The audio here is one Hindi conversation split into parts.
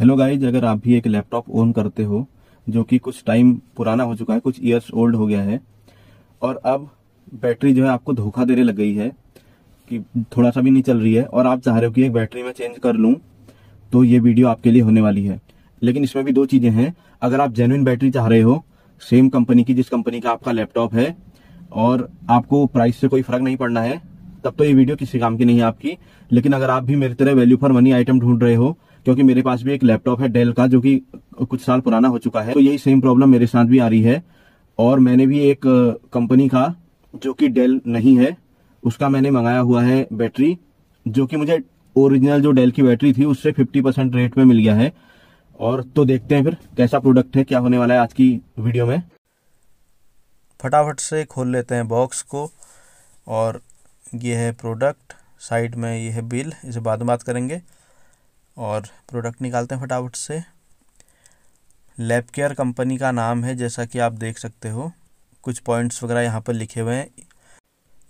हेलो गाइज अगर आप भी एक लैपटॉप ओन करते हो जो कि कुछ टाइम पुराना हो चुका है कुछ ईयर्स ओल्ड हो गया है और अब बैटरी जो है आपको धोखा देने लग गई है कि थोड़ा सा भी नहीं चल रही है और आप चाह रहे हो कि एक बैटरी में चेंज कर लूँ तो ये वीडियो आपके लिए होने वाली है लेकिन इसमें भी दो चीज़ें हैं अगर आप जेनुइन बैटरी चाह रहे हो सेम कंपनी की जिस कंपनी का आपका लैपटॉप है और आपको प्राइस से कोई फर्क नहीं पड़ना है तब तो ये वीडियो किसी काम की नहीं है आपकी लेकिन अगर आप भी मेरी तरह वैल्यू फॉर मनी आइटम ढूंढ रहे हो क्योंकि मेरे पास भी एक लैपटॉप है डेल का जो कि कुछ साल पुराना हो चुका है तो यही सेम प्रॉब्लम मेरे साथ भी आ रही है और मैंने भी एक कंपनी का जो कि डेल नहीं है उसका मैंने मंगाया हुआ है बैटरी जो कि मुझे ओरिजिनल जो डेल की बैटरी थी उससे 50 परसेंट रेट में मिल गया है और तो देखते हैं फिर कैसा प्रोडक्ट है क्या होने वाला है आज की वीडियो में फटाफट से खोल लेते हैं बॉक्स को और ये है प्रोडक्ट साइड में ये है बिल इसे बाद में बात करेंगे और प्रोडक्ट निकालते हैं फटाफट से लैब केयर कंपनी का नाम है जैसा कि आप देख सकते हो कुछ पॉइंट्स वगैरह यहाँ पर लिखे हुए हैं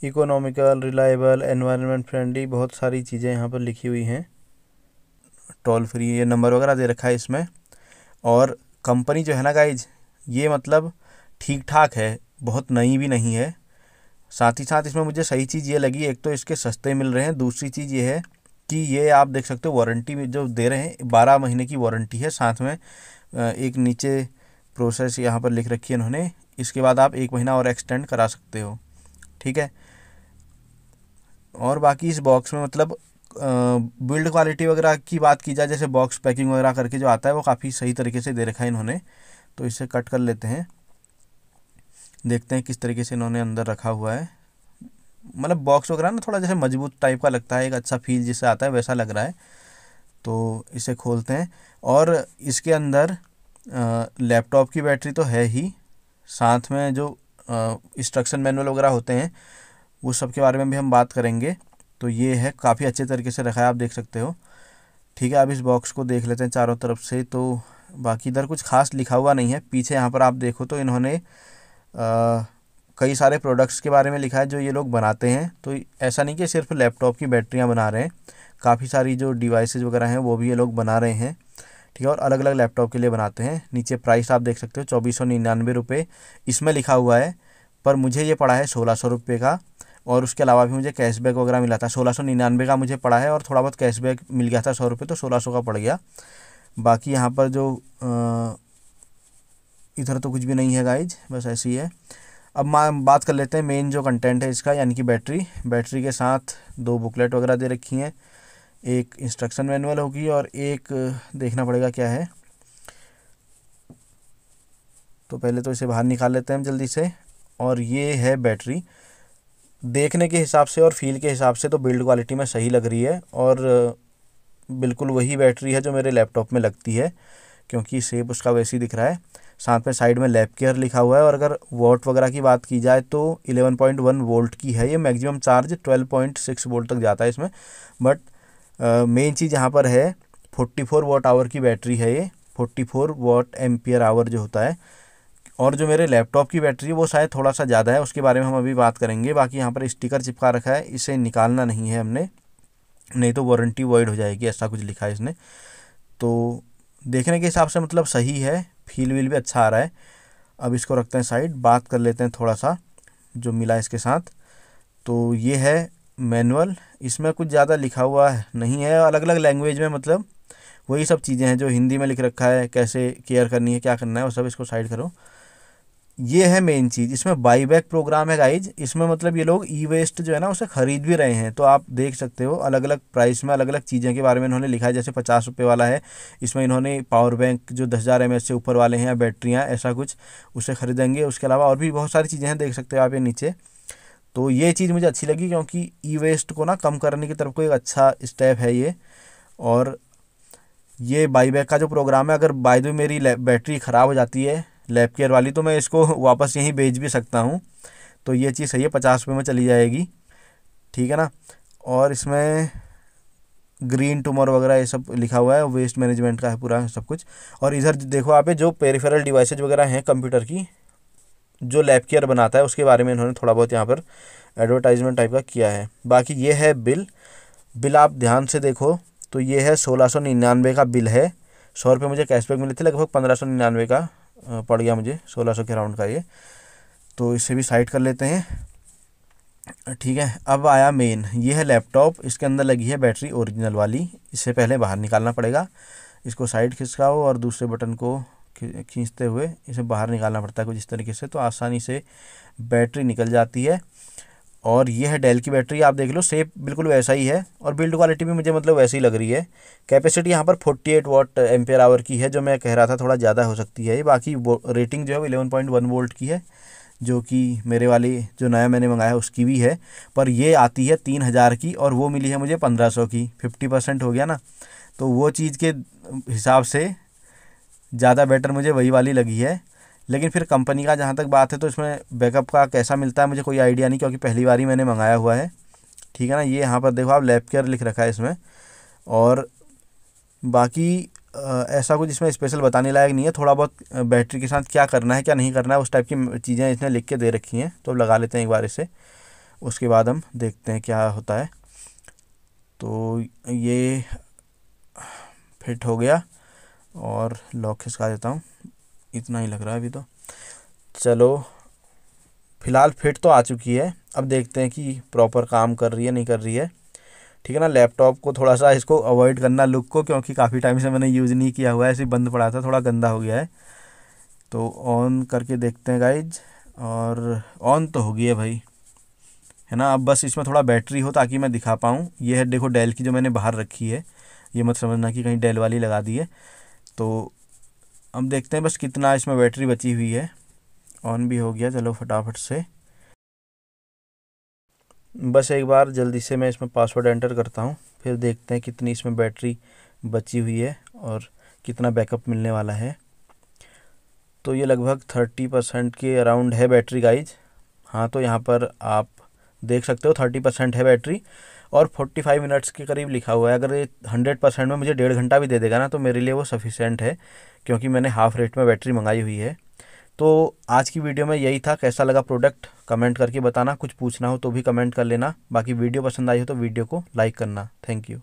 इकोनॉमिकल रिलायबल एनवायरनमेंट फ्रेंडली बहुत सारी चीज़ें यहाँ पर लिखी हुई हैं टोल फ्री ये नंबर वगैरह दे रखा है इसमें और कंपनी जो है ना गाइज ये मतलब ठीक ठाक है बहुत नई भी नहीं है साथ ही साथ इसमें मुझे सही चीज़ ये लगी एक तो इसके सस्ते मिल रहे हैं दूसरी चीज़ ये है कि ये आप देख सकते हो वारंटी में जो दे रहे हैं बारह महीने की वारंटी है साथ में एक नीचे प्रोसेस यहाँ पर लिख रखी है इन्होंने इसके बाद आप एक महीना और एक्सटेंड करा सकते हो ठीक है और बाकी इस बॉक्स में मतलब बिल्ड क्वालिटी वगैरह की बात की जाए जैसे बॉक्स पैकिंग वगैरह करके जो आता है वो काफ़ी सही तरीके से दे रखा है इन्होंने तो इसे कट कर लेते हैं देखते हैं किस तरीके से इन्होंने अंदर रखा हुआ है मतलब बॉक्स वगैरह ना थोड़ा जैसे मजबूत टाइप का लगता है एक अच्छा फील जिससे आता है वैसा लग रहा है तो इसे खोलते हैं और इसके अंदर लैपटॉप की बैटरी तो है ही साथ में जो इंस्ट्रक्शन मैनुअल वगैरह होते हैं वो सब के बारे में भी हम बात करेंगे तो ये है काफ़ी अच्छे तरीके से रखा है आप देख सकते हो ठीक है अब इस बॉक्स को देख लेते हैं चारों तरफ से तो बाकी इधर कुछ खास लिखा हुआ नहीं है पीछे यहाँ पर आप देखो तो इन्होंने आ, कई सारे प्रोडक्ट्स के बारे में लिखा है जो ये लोग बनाते हैं तो ऐसा नहीं कि सिर्फ लैपटॉप की बैटरियाँ बना रहे हैं काफ़ी सारी जो डिवाइसेज वगैरह हैं वो भी ये लोग बना रहे हैं ठीक है और अलग अलग लैपटॉप के लिए बनाते हैं नीचे प्राइस आप देख सकते हो चौबीस सौ निन्यानवे रुपये इसमें लिखा हुआ है पर मुझे ये पड़ा है सोलह सौ रुपये का और उसके अलावा भी मुझे कैशबैक वगैरह मिला था सोलह सौ निन्यानवे का मुझे पड़ा है और थोड़ा बहुत कैशबैक मिल गया था सौ रुपये तो सोलह सौ का पड़ गया बाकी यहाँ पर जो इधर तो कुछ भी नहीं है गाइज बस ऐसी है अब बात कर लेते हैं मेन जो कंटेंट है इसका यानी कि बैटरी बैटरी के साथ दो बुकलेट वगैरह दे रखी हैं एक इंस्ट्रक्शन मैनुअल होगी और एक देखना पड़ेगा क्या है तो पहले तो इसे बाहर निकाल लेते हैं हम जल्दी से और ये है बैटरी देखने के हिसाब से और फील के हिसाब से तो बिल्ड क्वालिटी में सही लग रही है और बिल्कुल वही बैटरी है जो मेरे लैपटॉप में लगती है क्योंकि सेप उसका वैसे ही दिख रहा है साथ में साइड में लैप केयर लिखा हुआ है और अगर वोट वगैरह की बात की जाए तो 11.1 वोल्ट की है ये मैक्सिमम चार्ज 12.6 वोल्ट तक जाता है इसमें बट मेन चीज़ यहाँ पर है 44 वॉट आवर की बैटरी है ये 44 वॉट एम्पियर आवर जो होता है और जो मेरे लैपटॉप की बैटरी है वो शायद थोड़ा सा ज़्यादा है उसके बारे में हम अभी बात करेंगे बाकी यहाँ पर स्टिकर चिपका रखा है इसे निकालना नहीं है हमने नहीं तो वारंटी वॉइड हो जाएगी ऐसा कुछ लिखा है इसने तो देखने के हिसाब से मतलब सही है फील वील भी अच्छा आ रहा है अब इसको रखते हैं साइड बात कर लेते हैं थोड़ा सा जो मिला इसके साथ तो ये है मैनुअल इसमें कुछ ज़्यादा लिखा हुआ नहीं है अलग अलग लैंग्वेज में मतलब वही सब चीज़ें हैं जो हिंदी में लिख रखा है कैसे केयर करनी है क्या करना है वो सब इसको साइड करो ये है मेन चीज़ इसमें बाईबैक प्रोग्राम है गाइज इसमें मतलब ये लोग ई वेस्ट जो है ना उसे ख़रीद भी रहे हैं तो आप देख सकते हो अलग अलग प्राइस में अलग अलग चीज़ें के बारे में इन्होंने लिखा है जैसे पचास रुपये वाला है इसमें इन्होंने पावर बैंक जो दस हज़ार एम से ऊपर वाले हैं या बैटरियाँ ऐसा कुछ उसे ख़रीदेंगे उसके अलावा और भी बहुत सारी चीज़ें हैं देख सकते हो आप ये नीचे तो ये चीज़ मुझे अच्छी लगी क्योंकि ई वेस्ट को ना कम करने की तरफ को एक अच्छा स्टेप है ये और ये बाईबैक का जो प्रोग्राम है अगर बाई दो मेरी बैटरी ख़राब हो जाती है लैप केयर वाली तो मैं इसको वापस यहीं बेच भी सकता हूँ तो ये चीज़ सही है पचास रुपये में चली जाएगी ठीक है ना और इसमें ग्रीन टूमर वगैरह ये सब लिखा हुआ है वेस्ट मैनेजमेंट का है पूरा सब कुछ और इधर देखो आप जो पेरीफेरल डिवाइसेज वगैरह हैं कंप्यूटर की जो लैप केयर बनाता है उसके बारे में इन्होंने थोड़ा बहुत यहाँ पर एडवर्टाइजमेंट टाइप का किया है बाकी ये है बिल बिल आप ध्यान से देखो तो ये है सोलह सौ निन्यानवे का बिल है सौ रुपये मुझे कैशबैक मिले थे लगभग पंद्रह सौ निन्यानवे का पड़ गया मुझे सोलह सौ के अराउंड का ये तो इसे भी साइड कर लेते हैं ठीक है अब आया मेन ये है लैपटॉप इसके अंदर लगी है बैटरी ओरिजिनल वाली इसे पहले बाहर निकालना पड़ेगा इसको साइड खिसकाओ और दूसरे बटन को खींचते हुए इसे बाहर निकालना पड़ता है कुछ इस तरीके से तो आसानी से बैटरी निकल जाती है और ये है डेल की बैटरी आप देख लो सेप बिल्कुल वैसा ही है और बिल्ड क्वालिटी भी मुझे मतलब वैसी ही लग रही है कैपेसिटी यहाँ पर 48 एट वाट एम्पेयर आवर की है जो मैं कह रहा था थोड़ा ज़्यादा हो सकती है ये बाकी रेटिंग जो है वो इलेवन पॉइंट वन वोल्ट की है जो कि मेरे वाली जो नया मैंने मंगाया उसकी भी है पर ये आती है तीन हज़ार की और वो मिली है मुझे पंद्रह सौ की फिफ्टी परसेंट हो गया ना तो वो चीज़ के हिसाब से ज़्यादा बेटर मुझे वही वाली लगी है लेकिन फिर कंपनी का जहाँ तक बात है तो इसमें बैकअप का कैसा मिलता है मुझे कोई आइडिया नहीं क्योंकि पहली बार ही मैंने मंगाया हुआ है ठीक है ना ये यहाँ पर देखो आप लैब केयर लिख रखा है इसमें और बाकी ऐसा कुछ इसमें स्पेशल बताने लायक नहीं है थोड़ा बहुत बैटरी के साथ क्या करना है क्या नहीं करना है उस टाइप की चीज़ें इसने लिख के दे रखी हैं तो लगा लेते हैं एक बार इसे उसके बाद हम देखते हैं क्या होता है तो ये फिट हो गया और लॉक खिसका देता हूँ इतना ही लग रहा है अभी तो चलो फ़िलहाल फिट तो आ चुकी है अब देखते हैं कि प्रॉपर काम कर रही है नहीं कर रही है ठीक है ना लैपटॉप को थोड़ा सा इसको अवॉइड करना लुक को क्योंकि काफ़ी टाइम से मैंने यूज़ नहीं किया हुआ है ऐसे बंद पड़ा था थोड़ा गंदा हो गया है तो ऑन करके देखते हैं गाइज और ऑन तो हो गई है भाई है ना अब बस इसमें थोड़ा बैटरी हो ताकि मैं दिखा पाऊँ ये है देखो डेल की जो मैंने बाहर रखी है ये मत समझना कि कहीं डेल वाली लगा दी है तो हम देखते हैं बस कितना इसमें बैटरी बची हुई है ऑन भी हो गया चलो फटाफट से बस एक बार जल्दी से मैं इसमें पासवर्ड एंटर करता हूँ फिर देखते हैं कितनी इसमें बैटरी बची हुई है और कितना बैकअप मिलने वाला है तो ये लगभग थर्टी परसेंट के अराउंड है बैटरी गाइज हाँ तो यहाँ पर आप देख सकते हो थर्टी परसेंट है बैटरी और 45 मिनट्स के करीब लिखा हुआ है अगर ये हंड्रेड परसेंट में मुझे डेढ़ घंटा भी दे देगा ना तो मेरे लिए वो सफिशेंट है क्योंकि मैंने हाफ रेट में बैटरी मंगाई हुई है तो आज की वीडियो में यही था कैसा लगा प्रोडक्ट कमेंट करके बताना कुछ पूछना हो तो भी कमेंट कर लेना बाकी वीडियो पसंद आई हो तो वीडियो को लाइक करना थैंक यू